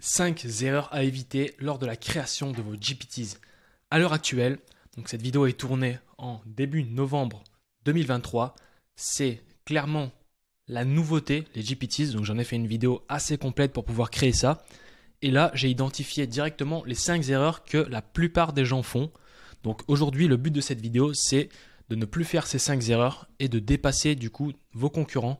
5 erreurs à éviter lors de la création de vos GPTs. À l'heure actuelle, donc cette vidéo est tournée en début novembre 2023, c'est clairement la nouveauté, les GPTs, donc j'en ai fait une vidéo assez complète pour pouvoir créer ça. Et là, j'ai identifié directement les 5 erreurs que la plupart des gens font. Donc aujourd'hui, le but de cette vidéo, c'est de ne plus faire ces 5 erreurs et de dépasser du coup vos concurrents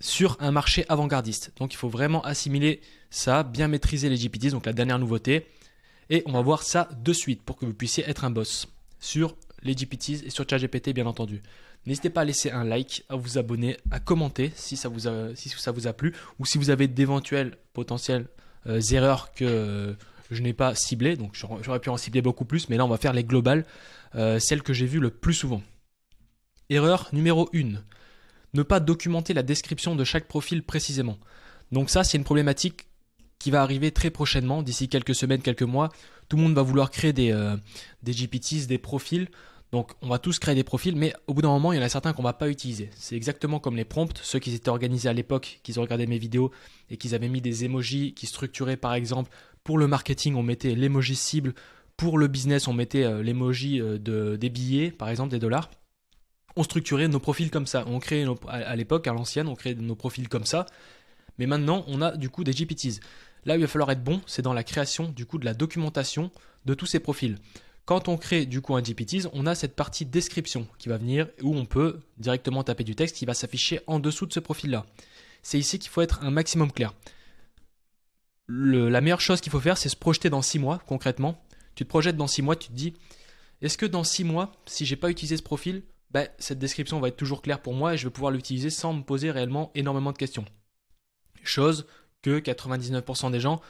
sur un marché avant-gardiste. Donc il faut vraiment assimiler ça, bien maîtriser les GPTs, donc la dernière nouveauté. Et on va voir ça de suite pour que vous puissiez être un boss sur les GPTs et sur ChatGPT bien entendu. N'hésitez pas à laisser un like, à vous abonner, à commenter si ça vous a, plu ou si vous avez d'éventuelles potentielles euh, erreurs que je n'ai pas ciblées. Donc j'aurais pu en cibler beaucoup plus, mais là on va faire les globales, euh, celles que j'ai vues le plus souvent. Erreur numéro 1 ne pas documenter la description de chaque profil précisément. Donc ça, c'est une problématique qui va arriver très prochainement, d'ici quelques semaines, quelques mois. Tout le monde va vouloir créer des, euh, des GPTs, des profils. Donc on va tous créer des profils, mais au bout d'un moment, il y en a certains qu'on va pas utiliser. C'est exactement comme les prompts, ceux qui étaient organisés à l'époque, qui ont regardé mes vidéos et qui avaient mis des emojis qui structuraient par exemple pour le marketing, on mettait l'emoji cible, pour le business, on mettait euh, l'emoji euh, de, des billets, par exemple des dollars on structurait nos profils comme ça. On créait à, l'époque, à l'ancienne, on créait nos profils comme ça. Mais maintenant, on a du coup des GPTs. Là il va falloir être bon, c'est dans la création du coup de la documentation de tous ces profils. Quand on crée du coup un GPTs, on a cette partie description qui va venir où on peut directement taper du texte qui va s'afficher en dessous de ce profil-là. C'est ici qu'il faut être un maximum clair. la meilleure chose qu'il faut faire, c'est se projeter dans 6 mois concrètement. Tu te projettes dans 6 mois, tu te dis, est-ce que dans 6 mois, si j'ai pas utilisé ce profil, bah, cette description va être toujours claire pour moi et je vais pouvoir l'utiliser sans me poser réellement énormément de questions. Chose que 99% des gens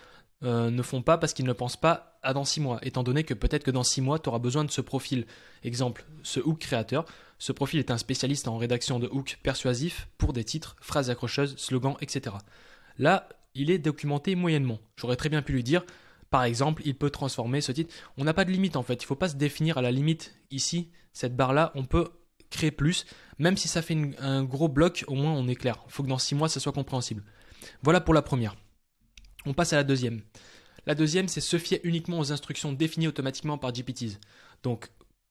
euh, ne font pas parce qu'ils ne pensent pas à dans 6 mois, étant donné que peut-être que dans 6 mois, tu auras besoin de ce profil. Exemple, ce hook créateur. Ce profil est un spécialiste en rédaction de hooks persuasifs pour des titres, phrases accrocheuses, slogans, etc. Là, il est documenté moyennement. J'aurais très bien pu lui dire, par exemple, il peut transformer ce titre. On n'a pas de limite en fait, il ne faut pas se définir à la limite ici. Cette barre-là, on peut créer plus, même si ça fait un gros bloc, au moins on est clair. Il faut que dans six mois, ça soit compréhensible. Voilà pour la première. On passe à la deuxième. La deuxième, c'est se fier uniquement aux instructions définies automatiquement par GPTs. Donc,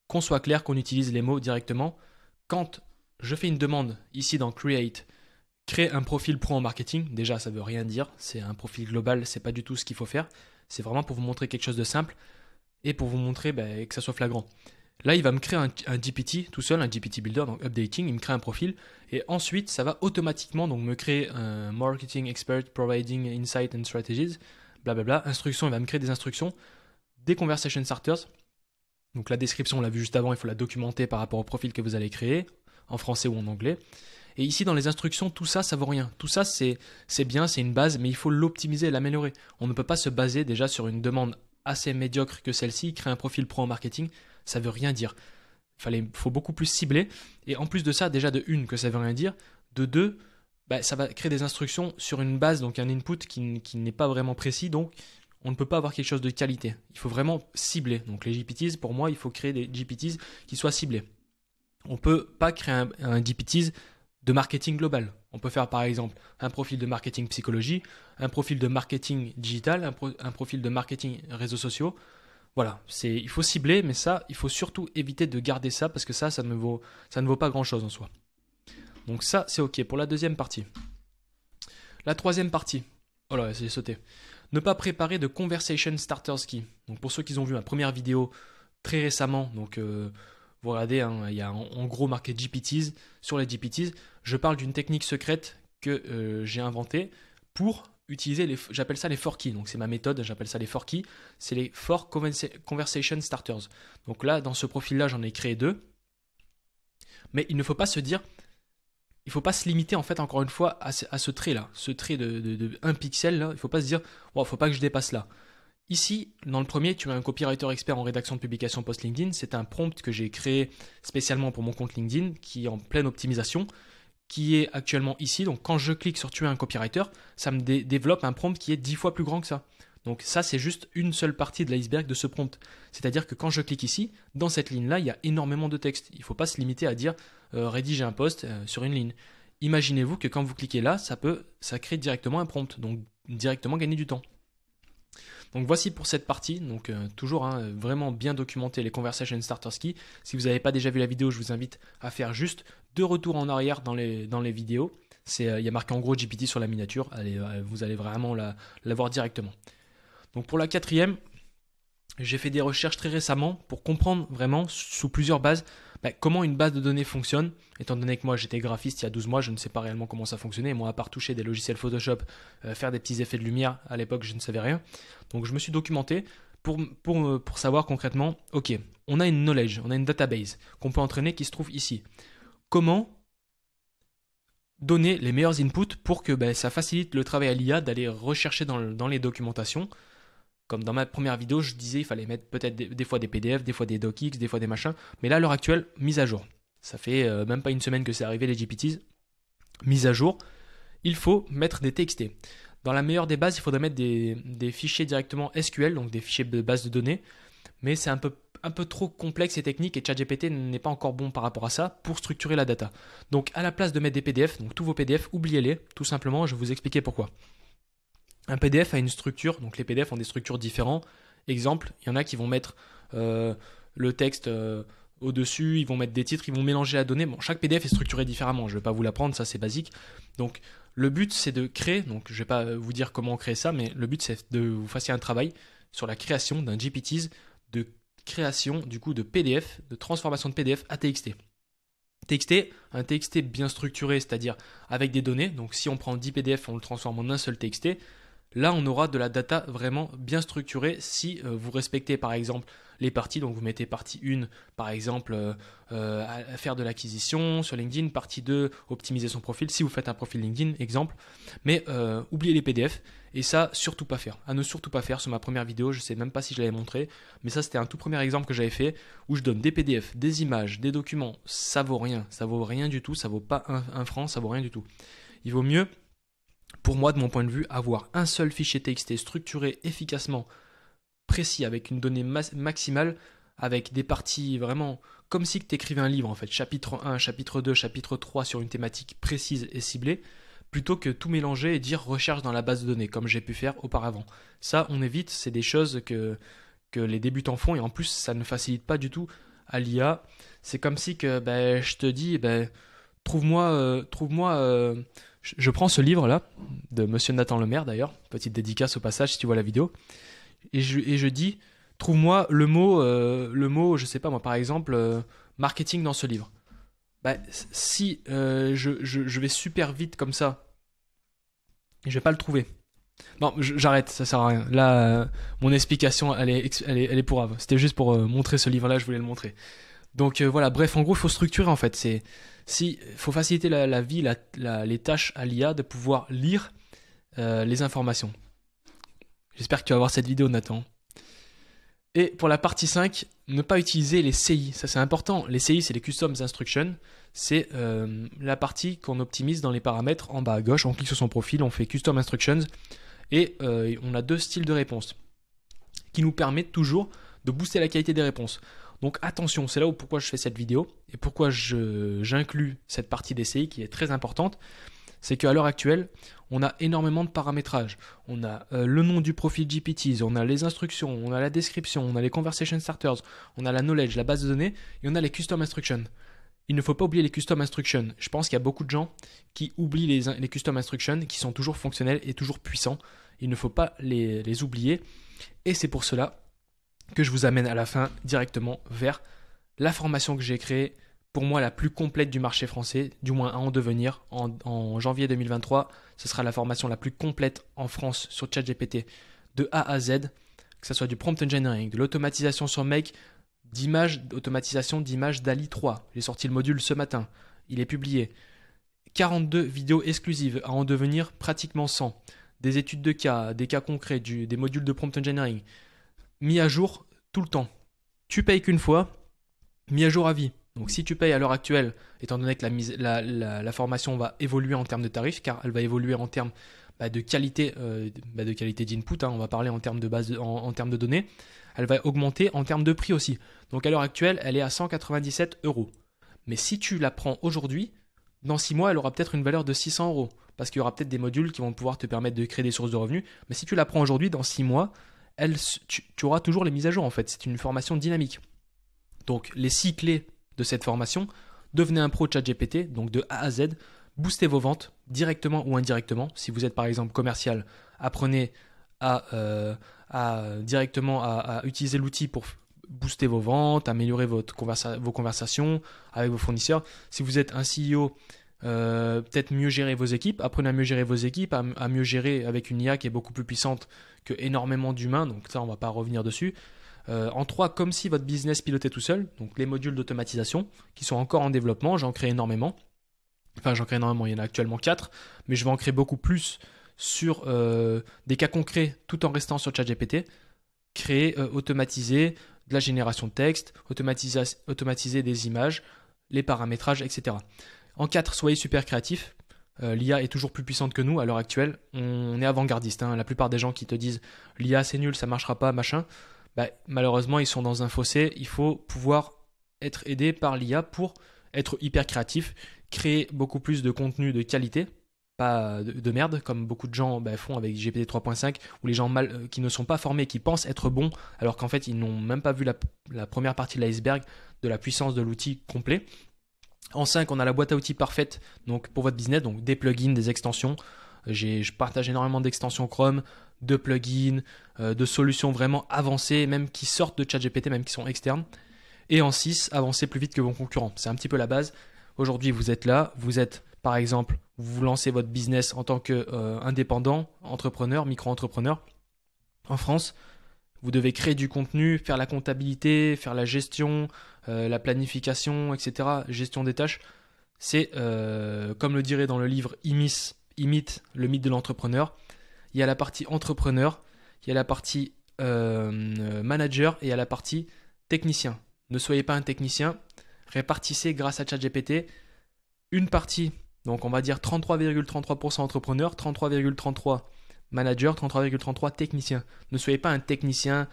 qu'on soit clair, qu'on utilise les mots directement. Quand je fais une demande ici dans Create, créer un profil pro en marketing, déjà ça veut rien dire, c'est un profil global, c'est pas du tout ce qu'il faut faire. C'est vraiment pour vous montrer quelque chose de simple et pour vous montrer ben, que ça soit flagrant. Là, il va me créer un, GPT tout seul, un GPT Builder, donc updating, il me crée un profil. Et ensuite, ça va automatiquement donc, me créer un marketing expert providing insight and strategies, blablabla, instructions, il va me créer des instructions, des conversation starters. Donc la description, on l'a vu juste avant, il faut la documenter par rapport au profil que vous allez créer, en français ou en anglais. Et ici, dans les instructions, tout ça, ça vaut rien. Tout ça, c'est bien, c'est une base, mais il faut l'optimiser l'améliorer. On ne peut pas se baser déjà sur une demande assez médiocre que celle-ci, créer un profil pro en marketing, ça veut rien dire. Il faut beaucoup plus cibler. Et en plus de ça, déjà de une, que ça veut rien dire. De deux, bah, ça va créer des instructions sur une base, donc un input qui, n'est pas vraiment précis. Donc, on ne peut pas avoir quelque chose de qualité. Il faut vraiment cibler. Donc, les GPTs, pour moi, il faut créer des GPTs qui soient ciblés. On ne peut pas créer un, un GPTs de marketing global. On peut faire par exemple un profil de marketing psychologie, un profil de marketing digital, un profil de marketing réseaux sociaux, voilà, c'est il faut cibler, mais ça, il faut surtout éviter de garder ça parce que ça, ça ne vaut, ça ne vaut pas grand-chose en soi. Donc ça, c'est ok pour la deuxième partie. La troisième partie. Oh là, j'ai sauté. Ne pas préparer de conversation starters qui, Donc pour ceux qui ont vu ma première vidéo très récemment, donc euh, vous regardez, hein, il y a en, gros marqué GPTs sur les GPTs. Je parle d'une technique secrète que euh, j'ai inventée pour utiliser les, j'appelle ça les four keys, donc c'est ma méthode, j'appelle ça les four keys, c'est les four conversation starters. Donc là, dans ce profil-là, j'en ai créé deux, mais il ne faut pas se dire, il faut pas se limiter en fait encore une fois à ce, trait-là, ce trait de, un pixel là, il faut pas se dire, ne faut pas que je dépasse là. Ici, dans le premier, tu as un copywriter expert en rédaction de publication post-LinkedIn. C'est un prompt que j'ai créé spécialement pour mon compte LinkedIn qui est en pleine optimisation qui est actuellement ici. Donc quand je clique sur tuer un copywriter, ça me développe un prompt qui est 10 fois plus grand que ça. Donc ça, c'est juste une seule partie de l'iceberg de ce prompt. C'est-à-dire que quand je clique ici, dans cette ligne-là, il y a énormément de texte. Il ne faut pas se limiter à dire euh, rédiger un post euh, sur une ligne. Imaginez-vous que quand vous cliquez là, ça peut, ça crée directement un prompt, donc directement gagner du temps. Donc voici pour cette partie, donc euh, toujours hein, vraiment bien documenter les conversations Starter Ski. Si vous n'avez pas déjà vu la vidéo, je vous invite à faire juste deux retours en arrière dans les, dans les vidéos. Euh, il y a marqué en gros GPT sur la miniature, euh, vous allez vraiment la, la voir directement. Donc pour la quatrième, j'ai fait des recherches très récemment pour comprendre vraiment sous plusieurs bases bah, comment une base de données fonctionne. Étant donné que moi j'étais graphiste il y a 12 mois, je ne sais pas réellement comment ça fonctionnait. Moi, à part toucher des logiciels Photoshop, euh, faire des petits effets de lumière, à l'époque je ne savais rien. Donc je me suis documenté euh, pour, savoir concrètement, ok, on a une knowledge, on a une database qu'on peut entraîner qui se trouve ici. Comment donner les meilleurs inputs pour que ben, ça facilite le travail à l'IA d'aller rechercher dans les documentations comme dans ma première vidéo, je disais, il fallait mettre peut-être des, fois des PDF, des fois des docx, des fois des machins. Mais là, à l'heure actuelle, mise à jour. Ça fait euh, même pas une semaine que c'est arrivé les GPTs. Mise à jour. Il faut mettre des TXT. Dans la meilleure des bases, il faudrait mettre des, fichiers directement SQL, donc des fichiers de base de données. Mais c'est un peu, un peu trop complexe et technique et ChatGPT n'est pas encore bon par rapport à ça pour structurer la data. Donc à la place de mettre des PDF, donc tous vos PDF, oubliez-les, tout simplement, je vais vous expliquer pourquoi. Un PDF a une structure, donc les PDF ont des structures différentes. Exemple, il y en a qui vont mettre euh, le texte euh, au-dessus, ils vont mettre des titres, ils vont mélanger la donnée. Bon, chaque PDF est structuré différemment, je ne vais pas vous l'apprendre, ça c'est basique. Donc le but c'est de créer, donc je ne vais pas vous dire comment créer ça, mais le but c'est de vous fassiez un travail sur la création d'un GPTs de création du coup de PDF, de transformation de PDF à TXT. TXT, un TXT bien structuré, c'est-à-dire avec des données. Donc si on prend 10 PDF, on le transforme en un seul TXT. Là, on aura de la data vraiment bien structurée si euh, vous respectez par exemple les parties. Donc, vous mettez partie 1, par exemple, euh, euh, à faire de l'acquisition sur LinkedIn, partie 2, optimiser son profil, si vous faites un profil LinkedIn, exemple. Mais oubliez les PDF et ça, surtout pas faire. À ne surtout pas faire sur ma première vidéo, je ne sais même pas si je l'avais montré, mais ça, c'était un tout premier exemple que j'avais fait où je donne des PDF, des images, des documents. Ça vaut rien, ça vaut rien du tout, ça vaut pas un franc, ça vaut rien du tout. Il vaut mieux pour moi, de mon point de vue, avoir un seul fichier TXT structuré efficacement, précis, avec une donnée maximale, avec des parties vraiment comme si tu écrivais un livre en fait, chapitre 1, chapitre 2, chapitre 3 sur une thématique précise et ciblée, plutôt que tout mélanger et dire recherche dans la base de données comme j'ai pu faire auparavant. Ça, on évite, c'est des choses que, que les débutants font et en plus ça ne facilite pas du tout à l'IA. C'est comme si que ben, je te dis ben, trouve-moi euh, trouve-moi euh, je prends ce livre-là, de Monsieur Nathan Lemaire d'ailleurs, petite dédicace au passage si tu vois la vidéo, et je, et je dis, trouve-moi le mot, euh, le mot, je sais pas moi, par exemple, euh, marketing dans ce livre. Bah, si euh, je, je, vais super vite comme ça, je vais pas le trouver. Non, j'arrête, ça sert à rien. Là, mon explication, elle est, elle est, C'était juste pour montrer ce livre-là, je voulais le montrer. Donc voilà, bref, en gros, il faut structurer en fait. C'est si faut faciliter la, vie, les tâches à l'IA de pouvoir lire euh, les informations. J'espère que tu vas voir cette vidéo, Nathan. Et pour la partie 5, ne pas utiliser les CI. Ça, c'est important. Les CI, c'est les Custom Instructions. C'est euh, la partie qu'on optimise dans les paramètres en bas à gauche. On clique sur son profil, on fait Custom Instructions. Et euh, on a deux styles de réponse qui nous permettent toujours de booster la qualité des réponses. Donc attention, c'est là où pourquoi je fais cette vidéo et pourquoi j'inclus cette partie d'essai qui est très importante c'est qu'à l'heure actuelle, on a énormément de paramétrages. On a euh, le nom du profil GPT, on a les instructions, on a la description, on a les conversation starters, on a la knowledge, la base de données, et on a les custom instructions. Il ne faut pas oublier les custom instructions. Je pense qu'il y a beaucoup de gens qui oublient les, custom instructions, qui sont toujours fonctionnels et toujours puissants. Il ne faut pas les oublier. Et c'est pour cela que je vous amène à la fin directement vers la formation que j'ai créée, pour moi la plus complète du marché français, du moins à en devenir. En, janvier 2023, ce sera la formation la plus complète en France sur ChatGPT de A à Z, que ce soit du prompt engineering, de l'automatisation sur Make, d'images, d'automatisation d'images d'Ali 3. J'ai sorti le module ce matin, il est publié. 42 vidéos exclusives à en devenir pratiquement 100. Des études de cas, des cas concrets, du, des modules de prompt engineering, mis à jour tout le temps. Tu payes qu'une fois, mis à jour à vie. Donc si tu payes à l'heure actuelle, étant donné que la, la, formation va évoluer en termes de tarifs, car elle va évoluer en termes bah, de qualité euh, bah, de qualité d'input, hein, on va parler en termes de base, en, en, termes de données, elle va augmenter en termes de prix aussi. Donc à l'heure actuelle, elle est à 197 euros. Mais si tu la prends aujourd'hui, dans 6 mois, elle aura peut-être une valeur de 600 euros, parce qu'il y aura peut-être des modules qui vont pouvoir te permettre de créer des sources de revenus. Mais si tu la prends aujourd'hui, dans 6 mois, tu, auras toujours les mises à jour en fait. C'est une formation dynamique. Donc les six clés de cette formation, devenez un pro chat GPT, donc de A à Z, boostez vos ventes directement ou indirectement. Si vous êtes par exemple commercial, apprenez à, euh, directement à, utiliser l'outil pour booster vos ventes, améliorer vos conversations avec vos fournisseurs. Si vous êtes un CEO euh, peut-être mieux gérer vos équipes, apprenez à mieux gérer vos équipes, à, mieux gérer avec une IA qui est beaucoup plus puissante que énormément d'humains, donc ça on va pas revenir dessus. Euh, en trois, comme si votre business pilotait tout seul, donc les modules d'automatisation qui sont encore en développement, j'en crée énormément. Enfin, j'en crée énormément, il y en a actuellement quatre, mais je vais en créer beaucoup plus sur euh, des cas concrets tout en restant sur ChatGPT. Créer, automatiser de la génération de texte, automatiser des images, les paramétrages, etc. En 4, soyez super créatifs. Euh, L'IA est toujours plus puissante que nous à l'heure actuelle. On est avant-gardiste. Hein. La plupart des gens qui te disent l'IA c'est nul, ça marchera pas, machin, bah, malheureusement ils sont dans un fossé. Il faut pouvoir être aidé par l'IA pour être hyper créatif, créer beaucoup plus de contenu de qualité, pas de, merde, comme beaucoup de gens bah, font avec GPT 3.5, ou les gens euh, qui ne sont pas formés, qui pensent être bons, alors qu'en fait ils n'ont même pas vu la première partie de l'iceberg de la puissance de l'outil complet. En 5, on a la boîte à outils parfaite donc pour votre business, donc des plugins, des extensions. Je partage énormément d'extensions Chrome, de plugins, euh, de solutions vraiment avancées, même qui sortent de ChatGPT, même qui sont externes. Et en 6, avancer plus vite que vos concurrents. C'est un petit peu la base. Aujourd'hui, vous êtes là, vous êtes par exemple, vous lancez votre business en tant qu'indépendant, euh, entrepreneur, micro-entrepreneur. En France, vous devez créer du contenu, faire la comptabilité, faire la gestion, euh, la planification, etc., gestion des tâches, c'est, euh, comme le dirait dans le livre Imis, Imite, le mythe de l'entrepreneur, il y a la partie entrepreneur, il y a la partie euh, manager et il y a la partie technicien. Ne soyez pas un technicien, répartissez grâce à ChatGPT une partie, donc on va dire 33,33% entrepreneur, 33,33 manager, 33,33 technicien. Ne soyez pas un technicien,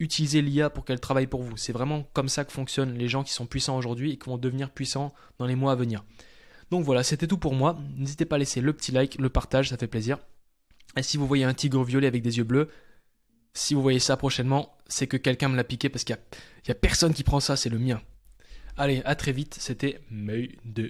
utilisez l'IA pour qu'elle travaille pour vous. C'est vraiment comme ça que fonctionnent les gens qui sont puissants aujourd'hui et qui vont devenir puissants dans les mois à venir. Donc voilà, c'était tout pour moi. N'hésitez pas à laisser le petit like, le partage, ça fait plaisir. Et si vous voyez un tigre violet avec des yeux bleus, si vous voyez ça prochainement, c'est que quelqu'un me l'a piqué parce qu'il n'y a, personne qui prend ça, c'est le mien. Allez, à très vite, c'était meu 2